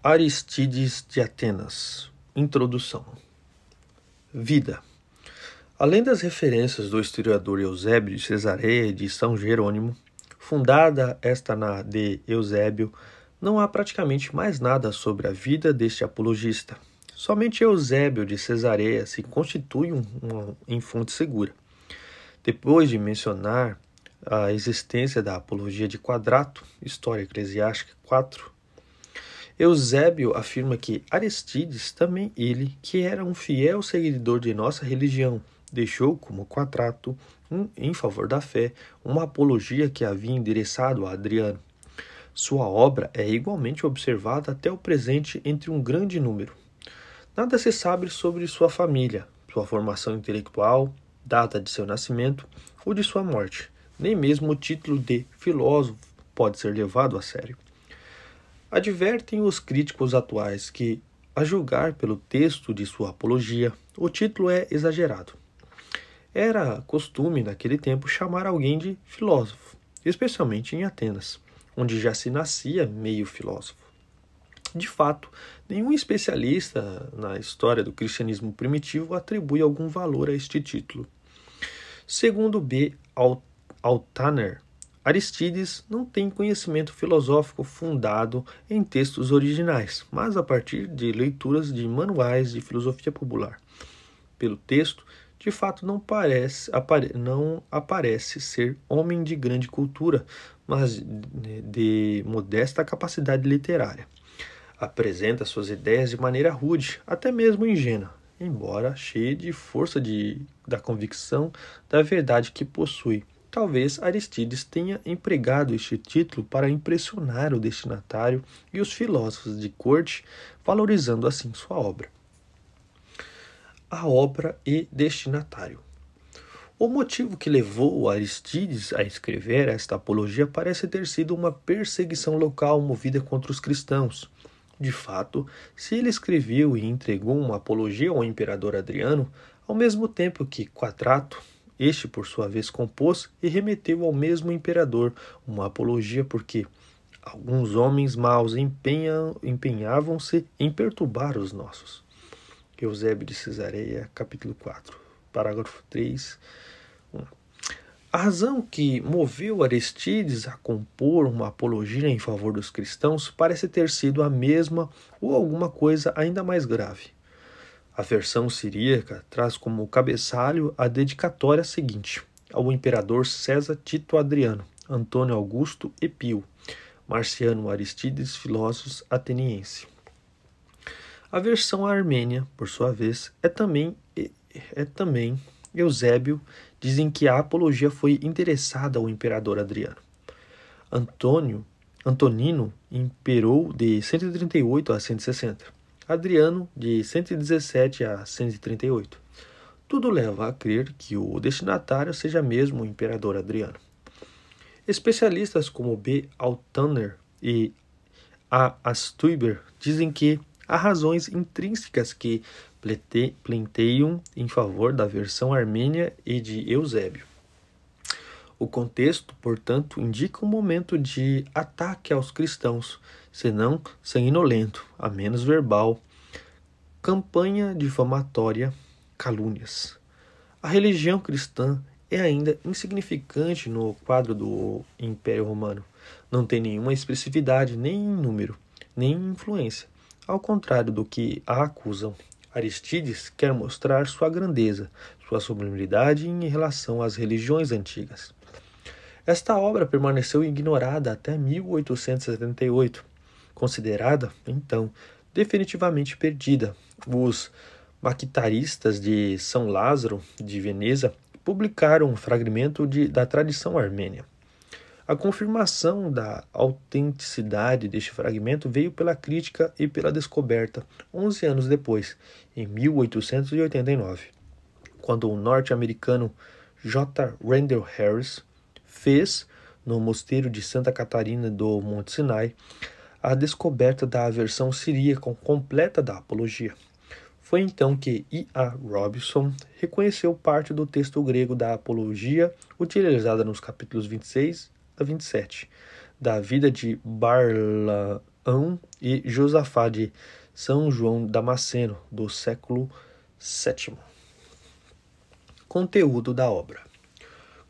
Aristides de Atenas. Introdução. Vida. Além das referências do historiador Eusébio de Cesareia e de São Jerônimo, fundada esta na de Eusébio, não há praticamente mais nada sobre a vida deste apologista. Somente Eusébio de Cesareia se constitui um, um, em fonte segura. Depois de mencionar a existência da apologia de Quadrato, História Eclesiástica 4, Eusébio afirma que Aristides, também ele, que era um fiel seguidor de nossa religião, deixou como quatrato, um, em favor da fé, uma apologia que havia endereçado a Adriano. Sua obra é igualmente observada até o presente entre um grande número. Nada se sabe sobre sua família, sua formação intelectual, data de seu nascimento ou de sua morte. Nem mesmo o título de filósofo pode ser levado a sério. Advertem os críticos atuais que, a julgar pelo texto de sua apologia, o título é exagerado. Era costume naquele tempo chamar alguém de filósofo, especialmente em Atenas, onde já se nascia meio filósofo. De fato, nenhum especialista na história do cristianismo primitivo atribui algum valor a este título. Segundo B. Altaner, Aristides não tem conhecimento filosófico fundado em textos originais, mas a partir de leituras de manuais de filosofia popular. Pelo texto, de fato não, parece, apare, não aparece ser homem de grande cultura, mas de modesta capacidade literária. Apresenta suas ideias de maneira rude, até mesmo ingênua, embora cheia de força de, da convicção da verdade que possui Talvez Aristides tenha empregado este título para impressionar o destinatário e os filósofos de corte, valorizando assim sua obra. A obra e destinatário. O motivo que levou Aristides a escrever esta apologia parece ter sido uma perseguição local movida contra os cristãos. De fato, se ele escreveu e entregou uma apologia ao imperador Adriano, ao mesmo tempo que Quadrato este, por sua vez, compôs e remeteu ao mesmo imperador uma apologia porque alguns homens maus empenhavam-se em perturbar os nossos. Eusébio de Cesareia, capítulo 4, parágrafo 3. 1. A razão que moveu Aristides a compor uma apologia em favor dos cristãos parece ter sido a mesma ou alguma coisa ainda mais grave. A versão siríaca traz como cabeçalho a dedicatória seguinte: ao imperador César Tito Adriano, Antônio Augusto e Pio, Marciano Aristides Filósofos Ateniense. A versão armênia, por sua vez, é também é também Eusébio dizem que a apologia foi interessada ao imperador Adriano. Antônio Antonino imperou de 138 a 160. Adriano, de 117 a 138. Tudo leva a crer que o destinatário seja mesmo o imperador Adriano. Especialistas como B. Altaner e A. Astuiber dizem que há razões intrínsecas que plenteiam em favor da versão armênia e de Eusébio. O contexto, portanto, indica um momento de ataque aos cristãos, senão sanguinolento, a menos verbal, campanha difamatória, calúnias. A religião cristã é ainda insignificante no quadro do Império Romano. Não tem nenhuma expressividade, nem número, nem influência. Ao contrário do que a acusam, Aristides quer mostrar sua grandeza, sua sublimidade em relação às religiões antigas. Esta obra permaneceu ignorada até 1878, considerada, então, definitivamente perdida. Os maquitaristas de São Lázaro, de Veneza, publicaram um fragmento de, da tradição armênia. A confirmação da autenticidade deste fragmento veio pela crítica e pela descoberta 11 anos depois, em 1889, quando o norte-americano J. Randall Harris fez no mosteiro de Santa Catarina do Monte Sinai a descoberta da versão siríaca completa da apologia. Foi então que I. A. Robinson reconheceu parte do texto grego da apologia utilizada nos capítulos 26 a 27 da vida de Barlaão e Josafá de São João Damasceno, do século VII. Conteúdo da obra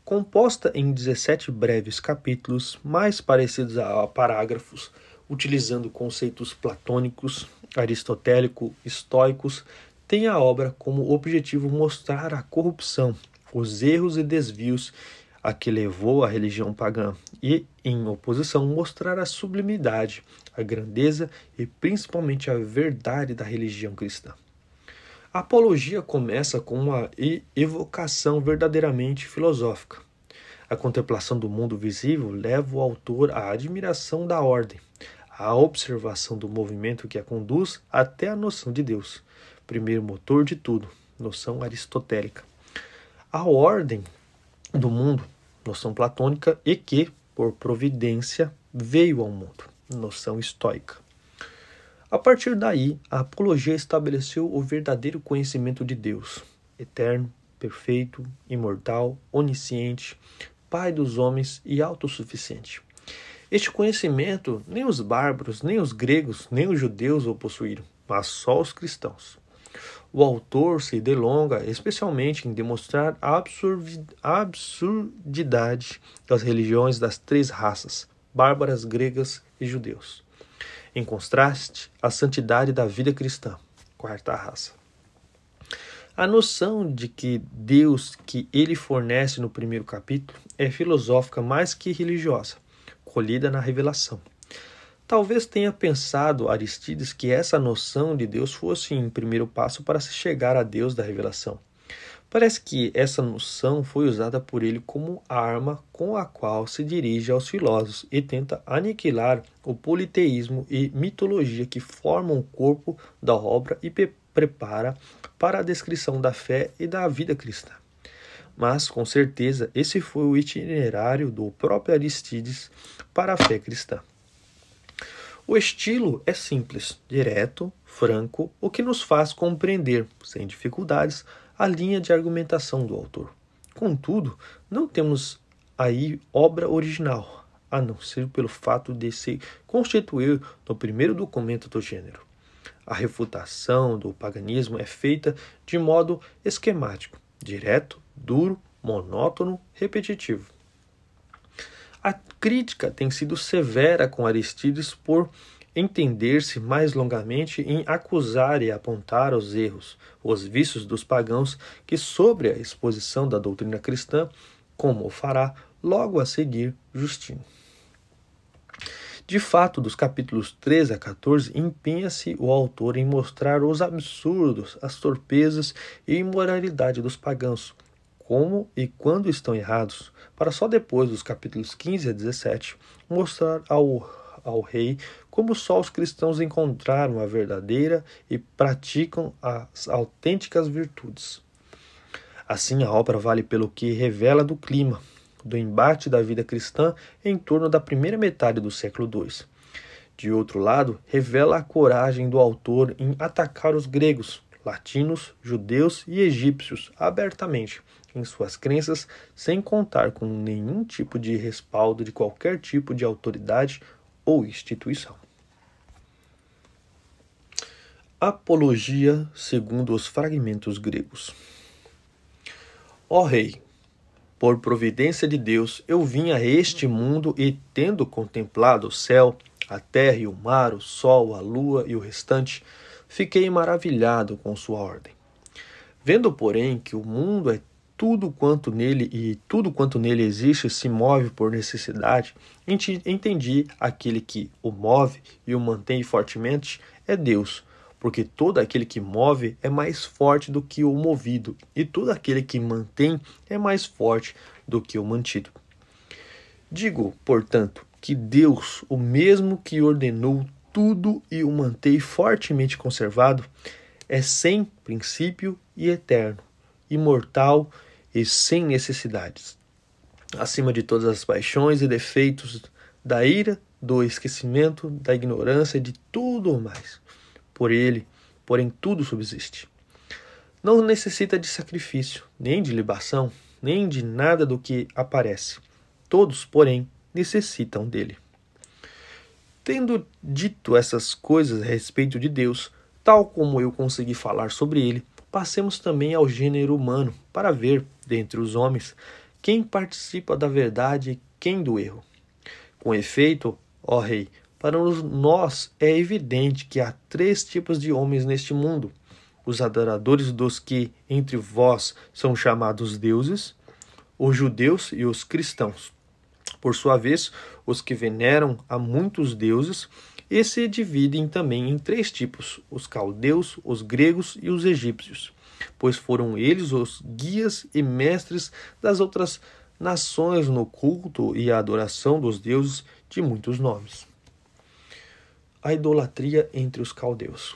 composta em 17 breves capítulos, mais parecidos a parágrafos, utilizando conceitos platônicos, aristotélico, estoicos, tem a obra como objetivo mostrar a corrupção, os erros e desvios a que levou a religião pagã e, em oposição, mostrar a sublimidade, a grandeza e principalmente a verdade da religião cristã. A apologia começa com uma evocação verdadeiramente filosófica. A contemplação do mundo visível leva o autor à admiração da ordem, à observação do movimento que a conduz até a noção de Deus, primeiro motor de tudo, noção aristotélica. A ordem do mundo, noção platônica, e que, por providência, veio ao mundo, noção estoica. A partir daí, a apologia estabeleceu o verdadeiro conhecimento de Deus, eterno, perfeito, imortal, onisciente, pai dos homens e autossuficiente. Este conhecimento nem os bárbaros, nem os gregos, nem os judeus o possuíram, mas só os cristãos. O autor se delonga especialmente em demonstrar a absurdidade das religiões das três raças, bárbaras, gregas e judeus. Em contraste, a santidade da vida cristã. Quarta raça. A noção de que Deus que ele fornece no primeiro capítulo é filosófica mais que religiosa, colhida na revelação. Talvez tenha pensado Aristides que essa noção de Deus fosse um primeiro passo para se chegar a Deus da revelação. Parece que essa noção foi usada por ele como arma com a qual se dirige aos filósofos e tenta aniquilar o politeísmo e mitologia que formam o corpo da obra e prepara para a descrição da fé e da vida cristã. Mas, com certeza, esse foi o itinerário do próprio Aristides para a fé cristã. O estilo é simples, direto, franco, o que nos faz compreender, sem dificuldades, a linha de argumentação do autor. Contudo, não temos aí obra original, a não ser pelo fato de se constituir no primeiro documento do gênero. A refutação do paganismo é feita de modo esquemático, direto, duro, monótono, repetitivo. A crítica tem sido severa com Aristides por entender-se mais longamente em acusar e apontar os erros, os vícios dos pagãos que, sobre a exposição da doutrina cristã, como o fará logo a seguir Justino. De fato, dos capítulos 13 a 14, empenha-se o autor em mostrar os absurdos, as torpezas e imoralidade dos pagãos, como e quando estão errados, para só depois dos capítulos 15 a 17 mostrar ao ao Rei como só os cristãos encontraram a verdadeira e praticam as autênticas virtudes. Assim, a obra vale pelo que revela do clima, do embate da vida cristã em torno da primeira metade do século II. De outro lado, revela a coragem do autor em atacar os gregos, latinos, judeus e egípcios abertamente em suas crenças, sem contar com nenhum tipo de respaldo de qualquer tipo de autoridade ou instituição. Apologia segundo os fragmentos gregos. Ó Rei, por providência de Deus, eu vim a este mundo e, tendo contemplado o céu, a terra e o mar, o sol, a lua e o restante, fiquei maravilhado com sua ordem. Vendo, porém, que o mundo é tudo quanto nele e tudo quanto nele existe se move por necessidade, entendi aquele que o move e o mantém fortemente é Deus, porque todo aquele que move é mais forte do que o movido, e todo aquele que mantém é mais forte do que o mantido. Digo, portanto, que Deus, o mesmo que ordenou tudo e o mantém fortemente conservado, é sem princípio e eterno, imortal e e sem necessidades, acima de todas as paixões e defeitos da ira, do esquecimento, da ignorância e de tudo mais. Por ele, porém, tudo subsiste. Não necessita de sacrifício, nem de libação, nem de nada do que aparece. Todos, porém, necessitam dele. Tendo dito essas coisas a respeito de Deus, tal como eu consegui falar sobre ele, passemos também ao gênero humano para ver dentre os homens quem participa da verdade e quem do erro. Com efeito, ó Rei, para nós é evidente que há três tipos de homens neste mundo: os adoradores dos que entre vós são chamados deuses, os judeus e os cristãos. Por sua vez, os que veneram a muitos deuses e se dividem também em três tipos: os caldeus, os gregos e os egípcios pois foram eles os guias e mestres das outras nações no culto e a adoração dos deuses de muitos nomes. A idolatria entre os caldeus.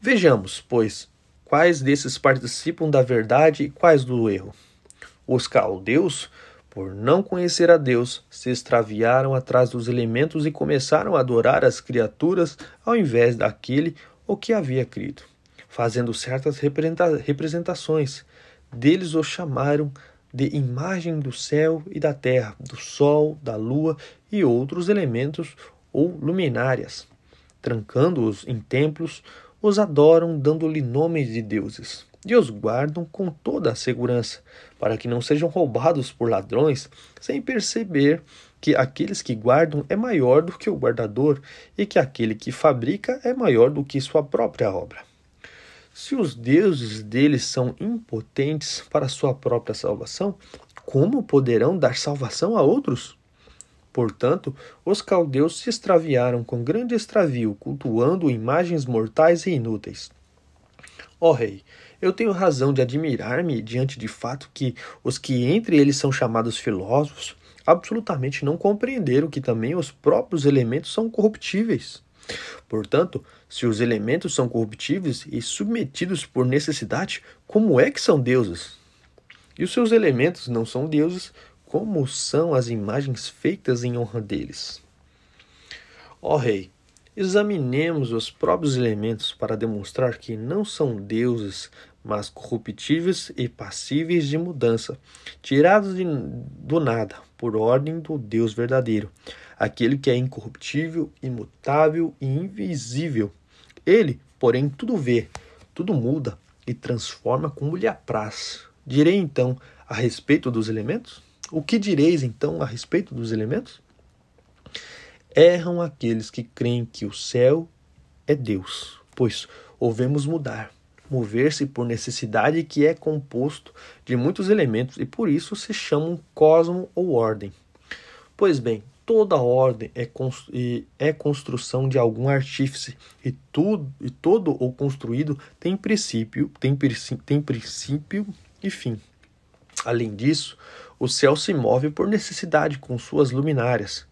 Vejamos, pois, quais desses participam da verdade e quais do erro. Os caldeus, por não conhecer a Deus, se extraviaram atrás dos elementos e começaram a adorar as criaturas ao invés daquele o que havia crido fazendo certas representações. Deles o chamaram de imagem do céu e da terra, do sol, da lua e outros elementos ou luminárias. Trancando-os em templos, os adoram dando-lhe nomes de deuses e os guardam com toda a segurança, para que não sejam roubados por ladrões, sem perceber que aqueles que guardam é maior do que o guardador e que aquele que fabrica é maior do que sua própria obra. Se os deuses deles são impotentes para sua própria salvação, como poderão dar salvação a outros? Portanto, os caldeus se extraviaram com grande extravio, cultuando imagens mortais e inúteis. Ó oh, rei, eu tenho razão de admirar-me diante de fato que os que entre eles são chamados filósofos absolutamente não compreenderam que também os próprios elementos são corruptíveis. Portanto, se os elementos são corruptíveis e submetidos por necessidade, como é que são deuses? E os seus elementos não são deuses, como são as imagens feitas em honra deles? Ó oh, Rei, examinemos os próprios elementos para demonstrar que não são deuses, mas corruptíveis e passíveis de mudança, tirados de, do nada por ordem do Deus verdadeiro aquele que é incorruptível, imutável e invisível. Ele, porém, tudo vê, tudo muda e transforma como lhe apraz. Direi então a respeito dos elementos? O que direis então a respeito dos elementos? Erram aqueles que creem que o céu é Deus, pois ouvemos mudar, mover-se por necessidade que é composto de muitos elementos e por isso se chamam cosmo ou ordem. Pois bem, toda ordem é, constru é construção de algum artífice, e, tudo, e todo o construído tem princípio, tem, tem princípio e fim. Além disso, o céu se move por necessidade com suas luminárias.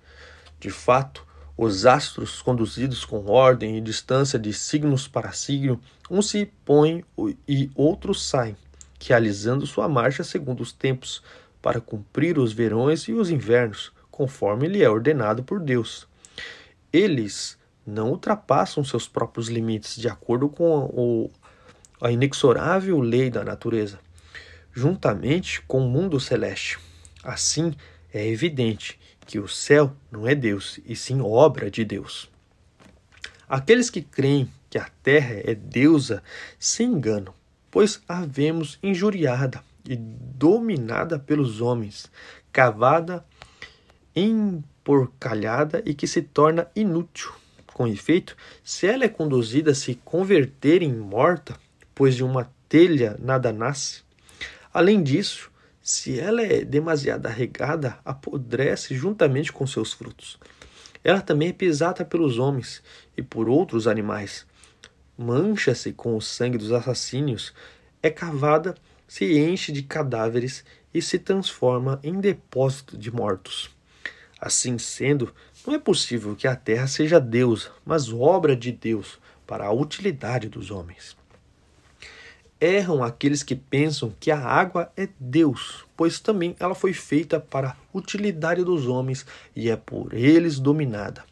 De fato, os astros, conduzidos com ordem e distância de signos para signo, um se põe e outros saem, realizando sua marcha segundo os tempos, para cumprir os verões e os invernos, conforme lhe é ordenado por Deus. Eles não ultrapassam seus próprios limites de acordo com o, a inexorável lei da natureza, juntamente com o mundo celeste. Assim, é evidente que o céu não é Deus, e sim obra de Deus. Aqueles que creem que a terra é deusa se enganam, pois a vemos injuriada e dominada pelos homens, cavada emporcalhada e que se torna inútil. Com efeito, se ela é conduzida a se converter em morta, pois de uma telha nada nasce. Além disso, se ela é demasiado regada, apodrece juntamente com seus frutos. Ela também é pisada pelos homens e por outros animais. Mancha-se com o sangue dos assassínios, é cavada, se enche de cadáveres e se transforma em depósito de mortos. Assim sendo, não é possível que a terra seja Deus, mas obra de Deus para a utilidade dos homens. Erram aqueles que pensam que a água é Deus, pois também ela foi feita para a utilidade dos homens e é por eles dominada.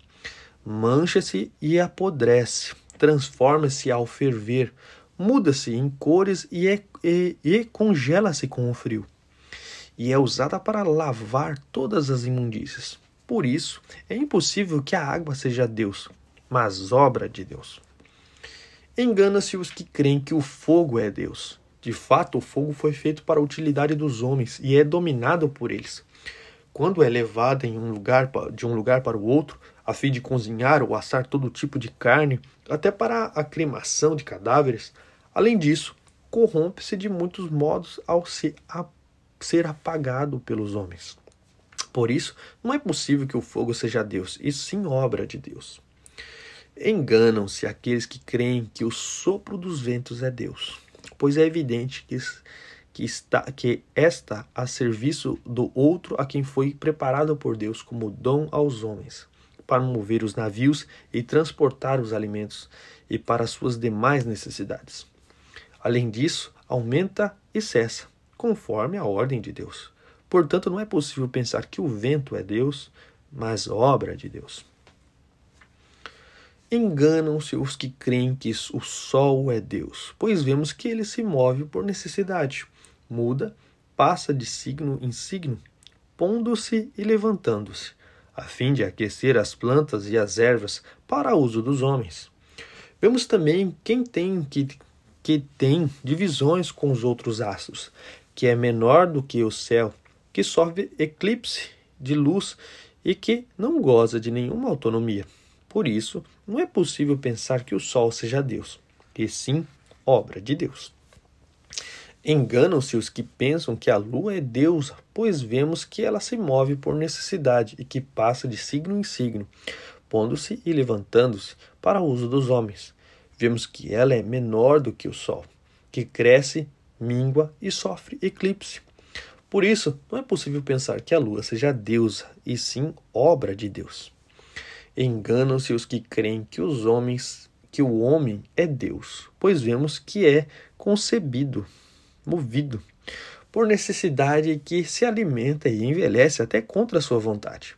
Mancha-se e apodrece, transforma-se ao ferver, muda-se em cores e, é, e, e congela-se com o frio e é usada para lavar todas as imundícias. Por isso, é impossível que a água seja Deus, mas obra de Deus. Engana-se os que creem que o fogo é Deus. De fato, o fogo foi feito para a utilidade dos homens e é dominado por eles. Quando é levado um lugar, de um lugar para o outro, a fim de cozinhar ou assar todo tipo de carne, até para a cremação de cadáveres, além disso, corrompe-se de muitos modos ao se ser apagado pelos homens. Por isso, não é possível que o fogo seja Deus, e sim obra de Deus. Enganam-se aqueles que creem que o sopro dos ventos é Deus, pois é evidente que, que, está, que está a serviço do outro a quem foi preparado por Deus como dom aos homens, para mover os navios e transportar os alimentos e para suas demais necessidades. Além disso, aumenta e cessa conforme a ordem de Deus. Portanto, não é possível pensar que o vento é Deus, mas obra de Deus. Enganam-se os que creem que o sol é Deus, pois vemos que ele se move por necessidade, muda, passa de signo em signo, pondo-se e levantando-se, a fim de aquecer as plantas e as ervas para uso dos homens. Vemos também quem tem que, que tem divisões com os outros astros, que é menor do que o céu, que sofre eclipse de luz e que não goza de nenhuma autonomia. Por isso, não é possível pensar que o Sol seja Deus, e sim obra de Deus. Enganam-se os que pensam que a Lua é deusa, pois vemos que ela se move por necessidade e que passa de signo em signo, pondo-se e levantando-se para o uso dos homens. Vemos que ela é menor do que o Sol, que cresce mingua e sofre eclipse. Por isso, não é possível pensar que a lua seja deusa, e sim obra de Deus. Enganam-se os que creem que os homens, que o homem é Deus, pois vemos que é concebido, movido por necessidade que se alimenta e envelhece até contra sua vontade.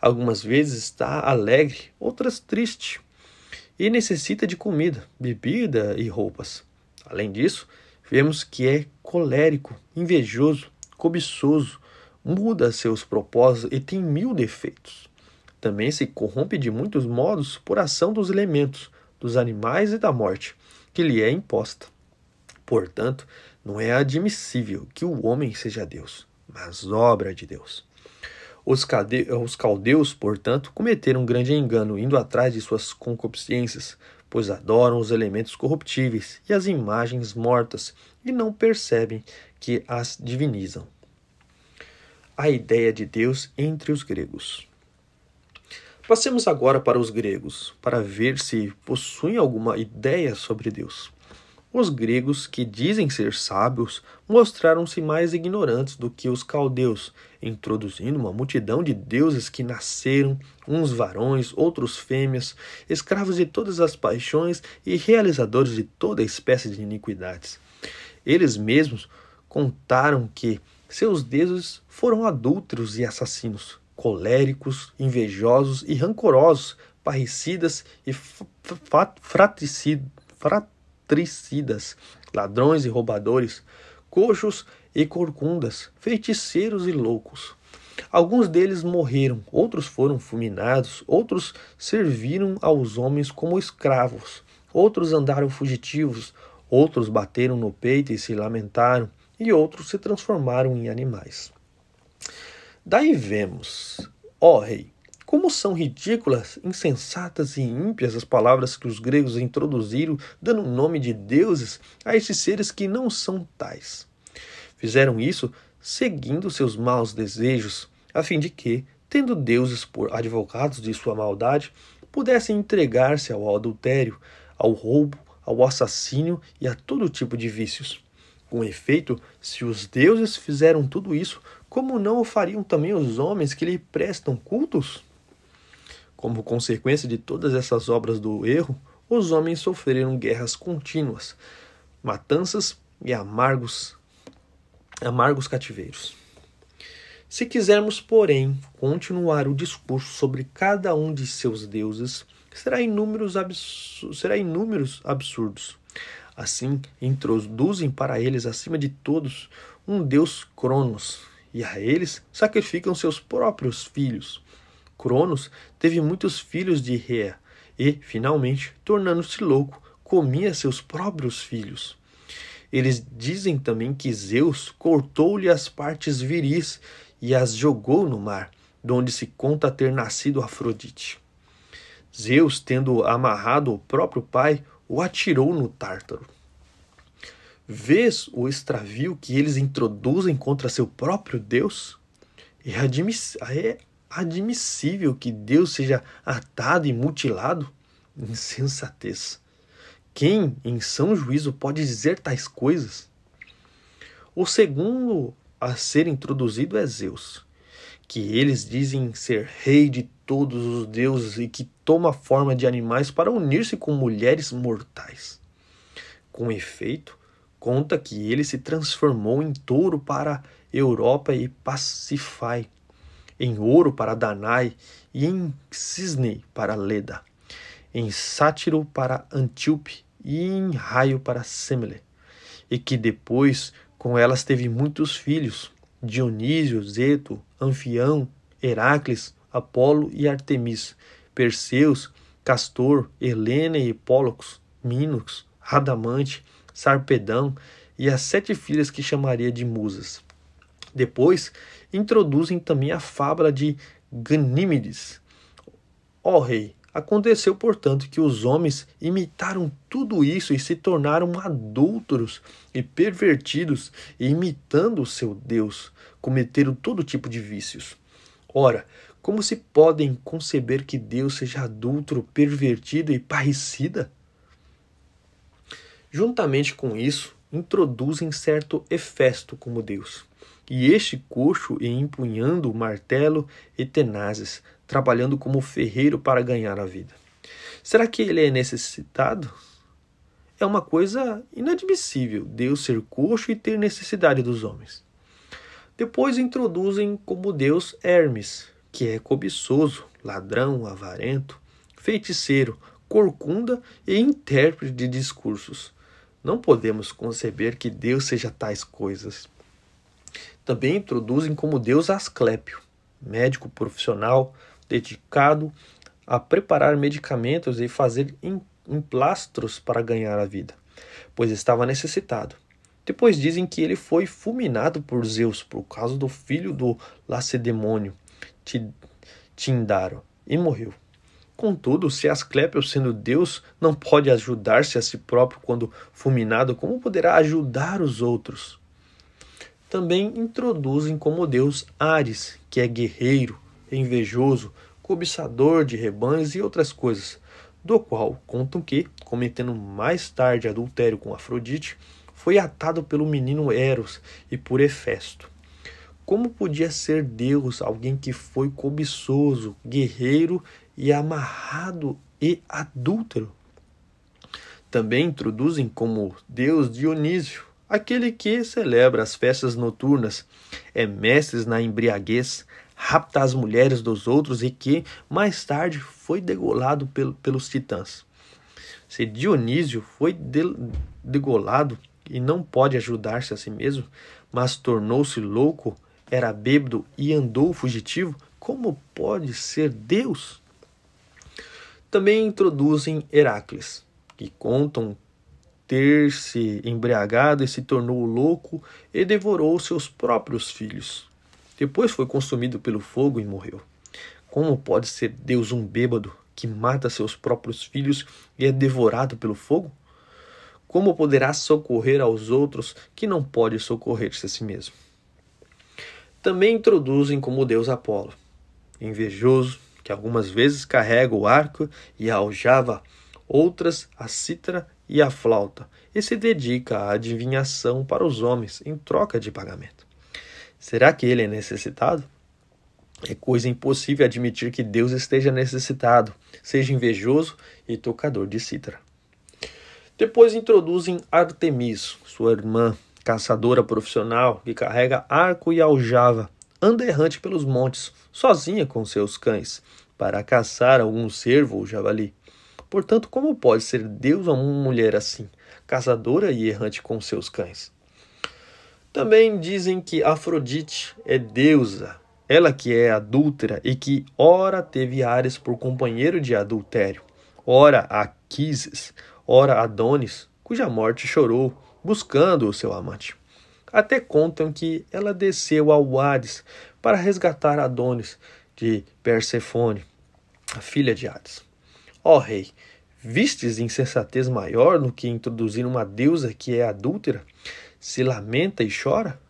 Algumas vezes está alegre, outras triste, e necessita de comida, bebida e roupas. Além disso, Vemos que é colérico, invejoso, cobiçoso, muda seus propósitos e tem mil defeitos. Também se corrompe de muitos modos por ação dos elementos, dos animais e da morte, que lhe é imposta. Portanto, não é admissível que o homem seja Deus, mas obra de Deus. Os, caldeus, portanto, cometeram um grande engano, indo atrás de suas concupiscências, pois adoram os elementos corruptíveis e as imagens mortas e não percebem que as divinizam. A ideia de Deus entre os gregos. Passemos agora para os gregos, para ver se possuem alguma ideia sobre Deus. Os gregos, que dizem ser sábios, mostraram-se mais ignorantes do que os caldeus, introduzindo uma multidão de deuses que nasceram, uns varões, outros fêmeas, escravos de todas as paixões e realizadores de toda espécie de iniquidades. Eles mesmos contaram que seus deuses foram adúlteros e assassinos, coléricos, invejosos e rancorosos, parricidas e fratricidas tricidas, ladrões e roubadores, coxos e corcundas, feiticeiros e loucos. Alguns deles morreram, outros foram fulminados, outros serviram aos homens como escravos, outros andaram fugitivos, outros bateram no peito e se lamentaram, e outros se transformaram em animais. Daí vemos, ó rei, como são ridículas, insensatas e ímpias as palavras que os gregos introduziram, dando o nome de deuses a esses seres que não são tais. Fizeram isso seguindo seus maus desejos, a fim de que, tendo deuses por advogados de sua maldade, pudessem entregar-se ao adultério, ao roubo, ao assassínio e a todo tipo de vícios. Com efeito, se os deuses fizeram tudo isso, como não o fariam também os homens que lhe prestam cultos? Como consequência de todas essas obras do erro, os homens sofreram guerras contínuas, matanças e amargos, amargos cativeiros. Se quisermos, porém, continuar o discurso sobre cada um de seus deuses, será inúmeros, absur será inúmeros absurdos. Assim, introduzem para eles, acima de todos, um deus Cronos, e a eles sacrificam seus próprios filhos Cronos teve muitos filhos de Rea e, finalmente, tornando-se louco, comia seus próprios filhos. Eles dizem também que Zeus cortou-lhe as partes viris e as jogou no mar, de onde se conta ter nascido Afrodite. Zeus, tendo amarrado o próprio pai, o atirou no Tártaro. Vês o extravio que eles introduzem contra seu próprio Deus? É, é admissível que Deus seja atado e mutilado? Insensatez. Quem, em são juízo, pode dizer tais coisas? O segundo a ser introduzido é Zeus, que eles dizem ser rei de todos os deuses e que toma forma de animais para unir-se com mulheres mortais. Com efeito, conta que ele se transformou em touro para Europa e Pacifai, em ouro para Danai e em cisne para Leda, em sátiro para Antíope e em raio para Semele, e que depois com elas teve muitos filhos, Dionísio, Zeto, Anfião, Heracles, Apolo e Artemis, Perseus, Castor, Helena e Pólux, Minos, Radamante, Sarpedão e as sete filhas que chamaria de musas. Depois introduzem também a fábula de Ganímedes. Ó oh, rei, aconteceu, portanto, que os homens imitaram tudo isso e se tornaram adúlteros e pervertidos, e imitando o seu Deus, cometeram todo tipo de vícios. Ora, como se podem conceber que Deus seja adúltero, pervertido e parricida? Juntamente com isso, introduzem certo Hefesto como Deus e este coxo e empunhando o martelo e tenazes, trabalhando como ferreiro para ganhar a vida. Será que ele é necessitado? É uma coisa inadmissível Deus ser coxo e ter necessidade dos homens. Depois introduzem como Deus Hermes, que é cobiçoso, ladrão, avarento, feiticeiro, corcunda e intérprete de discursos. Não podemos conceber que Deus seja tais coisas também introduzem como deus Asclépio, médico profissional dedicado a preparar medicamentos e fazer emplastros para ganhar a vida, pois estava necessitado. Depois dizem que ele foi fulminado por Zeus por causa do filho do lacedemônio, Tindaro, e morreu. Contudo, se Asclepio, sendo Deus, não pode ajudar-se a si próprio quando fulminado, como poderá ajudar os outros? também introduzem como deus Ares, que é guerreiro, invejoso, cobiçador de rebanhos e outras coisas, do qual contam que, cometendo mais tarde adultério com Afrodite, foi atado pelo menino Eros e por Hefesto. Como podia ser Deus alguém que foi cobiçoso, guerreiro e amarrado e adúltero? Também introduzem como Deus Dionísio, aquele que celebra as festas noturnas, é mestre na embriaguez, rapta as mulheres dos outros e que, mais tarde, foi degolado pel pelos titãs. Se Dionísio foi de degolado e não pode ajudar-se a si mesmo, mas tornou-se louco, era bêbado e andou fugitivo, como pode ser Deus? Também introduzem Heracles, que contam ter-se embriagado e se tornou louco e devorou seus próprios filhos. Depois foi consumido pelo fogo e morreu. Como pode ser Deus um bêbado que mata seus próprios filhos e é devorado pelo fogo? Como poderá socorrer aos outros que não pode socorrer-se a si mesmo? Também introduzem como Deus Apolo, invejoso, que algumas vezes carrega o arco e a aljava, outras a cítara e a flauta, e se dedica à adivinhação para os homens em troca de pagamento. Será que ele é necessitado? É coisa impossível admitir que Deus esteja necessitado, seja invejoso e tocador de cítara. Depois introduzem Artemis, sua irmã, caçadora profissional que carrega arco e aljava, anda errante pelos montes, sozinha com seus cães, para caçar algum cervo ou javali. Portanto, como pode ser Deus a uma mulher assim, caçadora e errante com seus cães? Também dizem que Afrodite é deusa, ela que é adúltera e que ora teve Ares por companheiro de adultério, ora Aquises, ora Adonis, cuja morte chorou, buscando o seu amante. Até contam que ela desceu ao Hades para resgatar Adonis de Persefone, a filha de Hades. Ó oh, rei, vistes insensatez maior do que introduzir uma deusa que é adúltera, se lamenta e chora?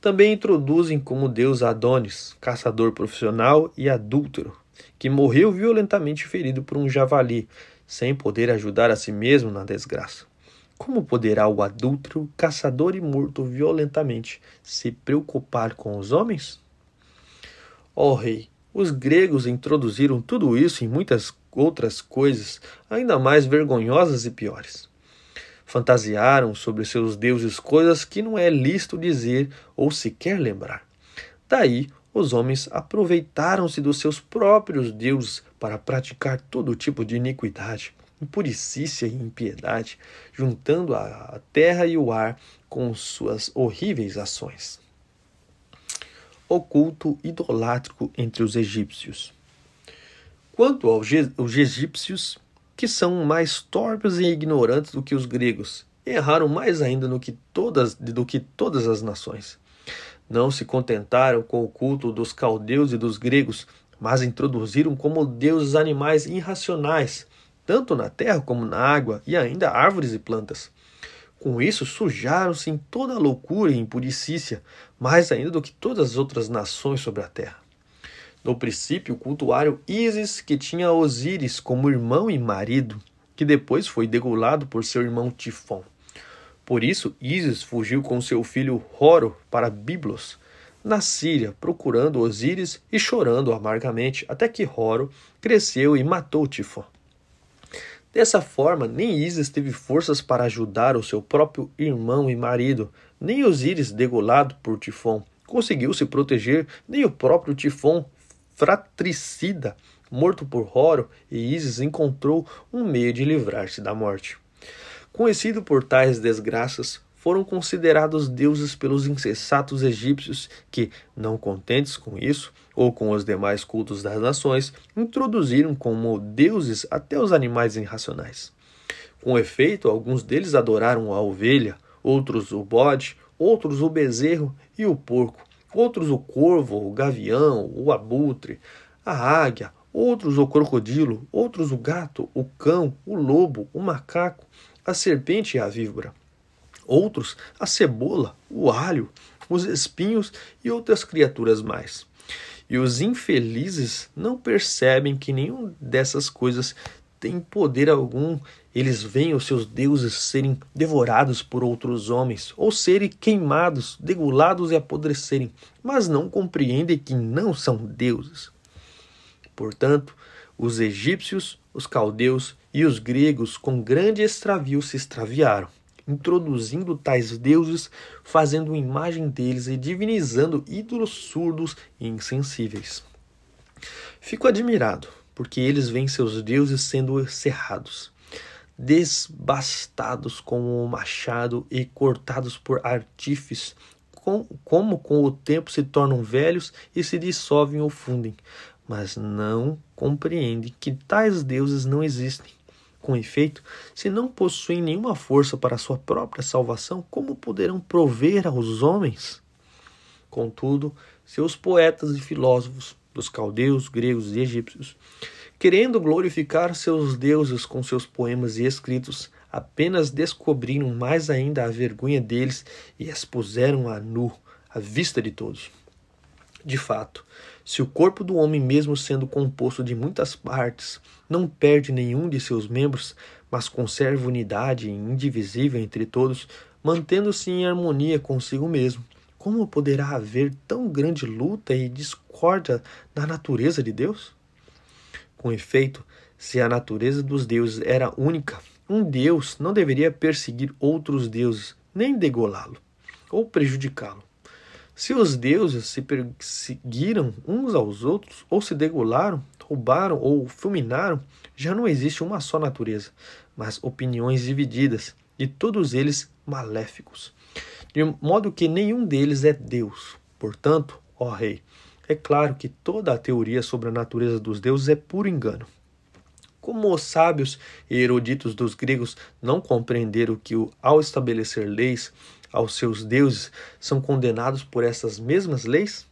Também introduzem como deus Adonis, caçador profissional e adúltero, que morreu violentamente ferido por um javali, sem poder ajudar a si mesmo na desgraça. Como poderá o adúltero, caçador e morto violentamente, se preocupar com os homens? Ó oh, rei, os gregos introduziram tudo isso em muitas outras coisas ainda mais vergonhosas e piores. Fantasiaram sobre seus deuses coisas que não é lícito dizer ou sequer lembrar. Daí, os homens aproveitaram-se dos seus próprios deuses para praticar todo tipo de iniquidade, impuricícia e impiedade, juntando a terra e o ar com suas horríveis ações. O culto idolátrico entre os egípcios. Quanto aos egípcios, que são mais torpes e ignorantes do que os gregos, erraram mais ainda do que todas, do que todas as nações. Não se contentaram com o culto dos caldeus e dos gregos, mas introduziram como deuses animais irracionais, tanto na terra como na água, e ainda árvores e plantas. Com isso, sujaram-se em toda a loucura e impudicícia, mais ainda do que todas as outras nações sobre a terra no princípio, cultuaram Ísis, que tinha Osíris como irmão e marido, que depois foi degolado por seu irmão Tifon. Por isso, Ísis fugiu com seu filho Horo para Biblos, na Síria, procurando Osíris e chorando amargamente, até que Horo cresceu e matou Tifon. Dessa forma, nem Ísis teve forças para ajudar o seu próprio irmão e marido, nem Osíris, degolado por Tifon, conseguiu se proteger, nem o próprio Tifon fratricida, morto por Horo, e Isis encontrou um meio de livrar-se da morte. Conhecido por tais desgraças, foram considerados deuses pelos insensatos egípcios que, não contentes com isso, ou com os demais cultos das nações, introduziram como deuses até os animais irracionais. Com efeito, alguns deles adoraram a ovelha, outros o bode, outros o bezerro e o porco, outros o corvo, o gavião, o abutre, a águia, outros o crocodilo, outros o gato, o cão, o lobo, o macaco, a serpente e a víbora, outros a cebola, o alho, os espinhos e outras criaturas mais. E os infelizes não percebem que nenhuma dessas coisas tem poder algum. Eles veem os seus deuses serem devorados por outros homens, ou serem queimados, degolados e apodrecerem, mas não compreendem que não são deuses. Portanto, os egípcios, os caldeus e os gregos, com grande extravio, se extraviaram, introduzindo tais deuses, fazendo imagem deles e divinizando ídolos surdos e insensíveis. Fico admirado porque eles veem seus deuses sendo cerrados, desbastados como o machado e cortados por artífices, com, como com o tempo se tornam velhos e se dissolvem ou fundem, mas não compreendem que tais deuses não existem. Com efeito, se não possuem nenhuma força para sua própria salvação, como poderão prover aos homens? Contudo, seus poetas e filósofos dos caldeus, gregos e egípcios, querendo glorificar seus deuses com seus poemas e escritos, apenas descobriram mais ainda a vergonha deles e as puseram a nu, à vista de todos. De fato, se o corpo do homem, mesmo sendo composto de muitas partes, não perde nenhum de seus membros, mas conserva unidade indivisível entre todos, mantendo-se em harmonia consigo mesmo, como poderá haver tão grande luta e discórdia na natureza de Deus? Com efeito, se a natureza dos deuses era única, um deus não deveria perseguir outros deuses, nem degolá-lo ou prejudicá-lo. Se os deuses se perseguiram uns aos outros, ou se degolaram, roubaram ou fulminaram, já não existe uma só natureza, mas opiniões divididas, e todos eles maléficos de modo que nenhum deles é Deus. Portanto, ó Rei, é claro que toda a teoria sobre a natureza dos deuses é puro engano. Como os sábios e eruditos dos gregos não compreenderam que, ao estabelecer leis aos seus deuses, são condenados por essas mesmas leis?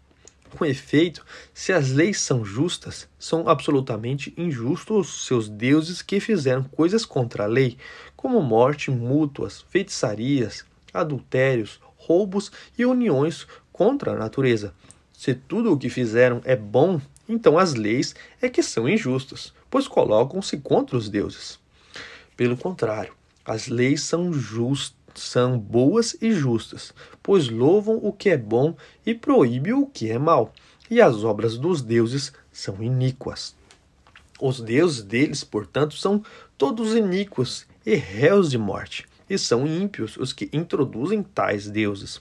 Com efeito, se as leis são justas, são absolutamente injustos os seus deuses que fizeram coisas contra a lei, como morte mútuas, feitiçarias, adultérios, roubos e uniões contra a natureza. Se tudo o que fizeram é bom, então as leis é que são injustas, pois colocam-se contra os deuses. Pelo contrário, as leis são justas, são boas e justas, pois louvam o que é bom e proíbem o que é mal, e as obras dos deuses são iníquas. Os deuses deles, portanto, são todos iníquos e réus de morte e são ímpios os que introduzem tais deuses.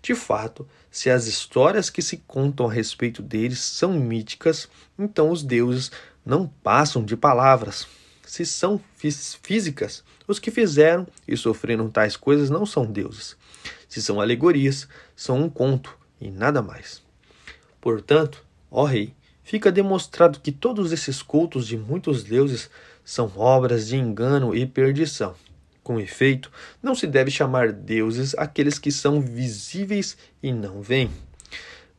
De fato, se as histórias que se contam a respeito deles são míticas, então os deuses não passam de palavras. Se são físicas, os que fizeram e sofreram tais coisas não são deuses. Se são alegorias, são um conto e nada mais. Portanto, ó rei, fica demonstrado que todos esses cultos de muitos deuses são obras de engano e perdição. Com efeito, não se deve chamar deuses aqueles que são visíveis e não veem.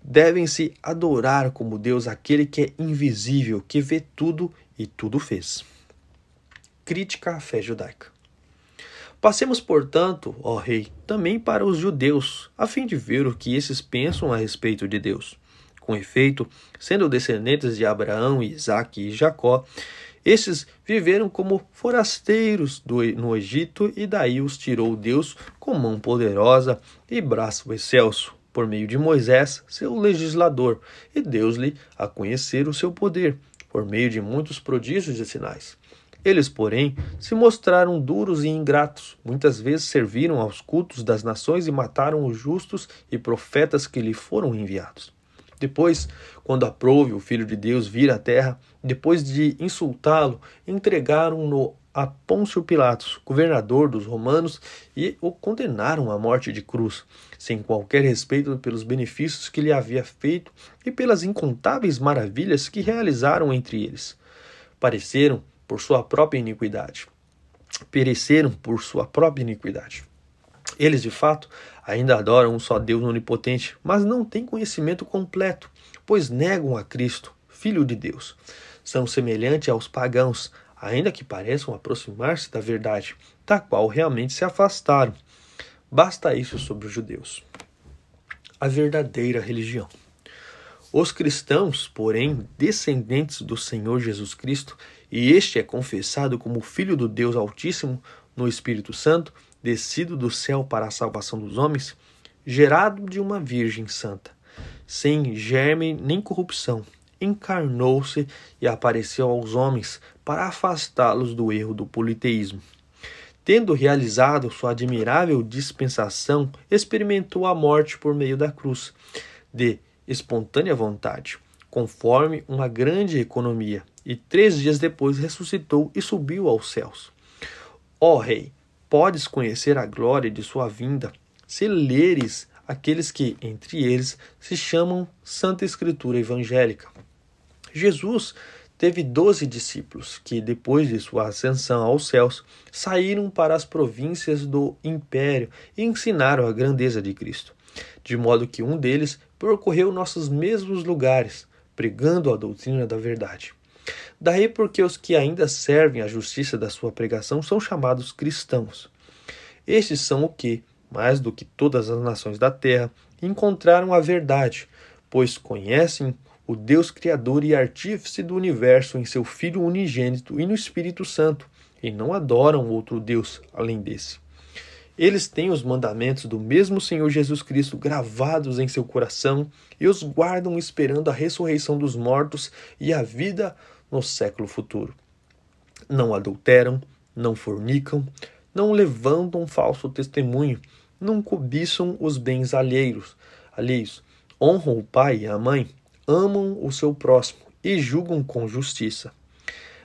Devem-se adorar como Deus aquele que é invisível, que vê tudo e tudo fez. Crítica à fé judaica. Passemos, portanto, ó Rei, também para os judeus, a fim de ver o que esses pensam a respeito de Deus. Com efeito, sendo descendentes de Abraão, Isaque e Jacó, estes viveram como forasteiros do, no Egito e daí os tirou Deus com mão poderosa e braço excelso, por meio de Moisés, seu legislador, e Deus lhe a conhecer o seu poder, por meio de muitos prodígios e sinais. Eles, porém, se mostraram duros e ingratos. Muitas vezes serviram aos cultos das nações e mataram os justos e profetas que lhe foram enviados. Depois, quando aprove o Filho de Deus vir à terra, depois de insultá-lo, entregaram-no a Pôncio Pilatos, governador dos romanos, e o condenaram à morte de cruz, sem qualquer respeito pelos benefícios que lhe havia feito e pelas incontáveis maravilhas que realizaram entre eles. Pareceram por sua própria iniquidade. Pereceram por sua própria iniquidade. Eles, de fato, ainda adoram um só Deus onipotente, mas não têm conhecimento completo, pois negam a Cristo, Filho de Deus. São semelhantes aos pagãos, ainda que pareçam aproximar-se da verdade, da qual realmente se afastaram. Basta isso sobre os judeus. A verdadeira religião. Os cristãos, porém, descendentes do Senhor Jesus Cristo, e este é confessado como Filho do Deus Altíssimo no Espírito Santo, descido do céu para a salvação dos homens, gerado de uma Virgem Santa, sem germe nem corrupção, encarnou-se e apareceu aos homens para afastá-los do erro do politeísmo. Tendo realizado sua admirável dispensação, experimentou a morte por meio da cruz, de espontânea vontade, conforme uma grande economia, e três dias depois ressuscitou e subiu aos céus. Ó Rei, podes conhecer a glória de sua vinda, se leres aqueles que, entre eles, se chamam Santa Escritura Evangélica. Jesus teve doze discípulos que, depois de sua ascensão aos céus, saíram para as províncias do Império e ensinaram a grandeza de Cristo, de modo que um deles percorreu nossos mesmos lugares, pregando a doutrina da verdade. Daí porque os que ainda servem à justiça da sua pregação são chamados cristãos. Estes são o que, mais do que todas as nações da terra, encontraram a verdade, pois conhecem o Deus Criador e Artífice do universo em seu Filho unigênito e no Espírito Santo, e não adoram outro Deus além desse. Eles têm os mandamentos do mesmo Senhor Jesus Cristo gravados em seu coração e os guardam esperando a ressurreição dos mortos e a vida no século futuro. Não adulteram, não fornicam, não levantam falso testemunho, não cobiçam os bens alheios, alheios, honram o pai e a mãe, amam o seu próximo e julgam com justiça.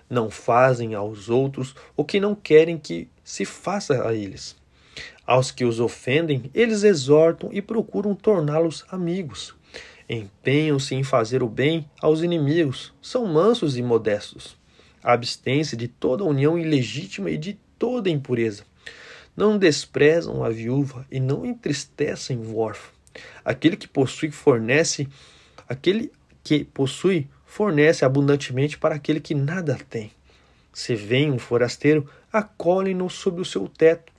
Não fazem aos outros o que não querem que se faça a eles. Aos que os ofendem, eles exortam e procuram torná-los amigos. Empenham-se em fazer o bem aos inimigos, são mansos e modestos. Abstêm-se de toda união ilegítima e de toda impureza. Não desprezam a viúva e não entristecem o órfão. Aquele que possui fornece, aquele que possui fornece abundantemente para aquele que nada tem. Se vem um forasteiro, acolhem-no sob o seu teto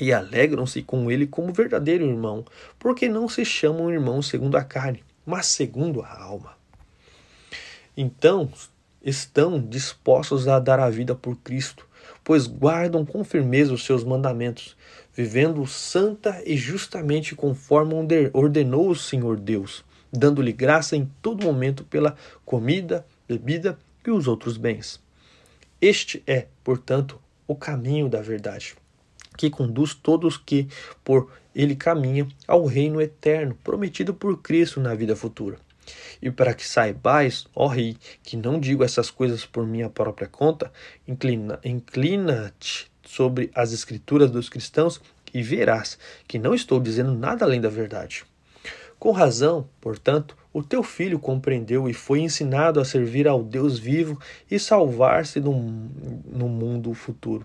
e alegram-se com ele como verdadeiro irmão, porque não se chamam irmão segundo a carne, mas segundo a alma. Então, estão dispostos a dar a vida por Cristo, pois guardam com firmeza os seus mandamentos, vivendo santa e justamente conforme ordenou o Senhor Deus, dando-lhe graça em todo momento pela comida, bebida e os outros bens. Este é, portanto, o caminho da verdade que conduz todos que por ele caminham ao reino eterno prometido por Cristo na vida futura. E para que saibais, ó rei, que não digo essas coisas por minha própria conta, inclina-te inclina sobre as escrituras dos cristãos e verás que não estou dizendo nada além da verdade. Com razão, portanto, o teu filho compreendeu e foi ensinado a servir ao Deus vivo e salvar-se no, no mundo futuro.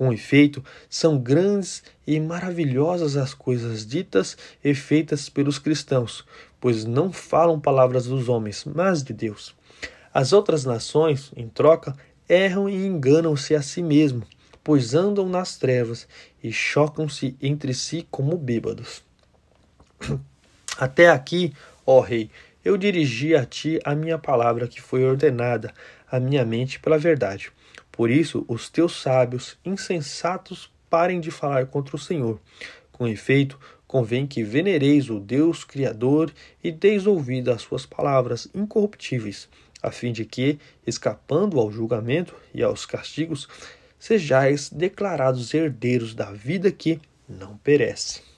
Com efeito, são grandes e maravilhosas as coisas ditas e feitas pelos cristãos, pois não falam palavras dos homens, mas de Deus. As outras nações, em troca, erram e enganam-se a si mesmo, pois andam nas trevas e chocam-se entre si como bêbados. Até aqui, ó Rei, eu dirigi a ti a minha palavra que foi ordenada à minha mente pela verdade. Por isso, os teus sábios insensatos parem de falar contra o Senhor. Com efeito, convém que venereis o Deus Criador e deis ouvido às suas palavras incorruptíveis, a fim de que, escapando ao julgamento e aos castigos, sejais declarados herdeiros da vida que não perece.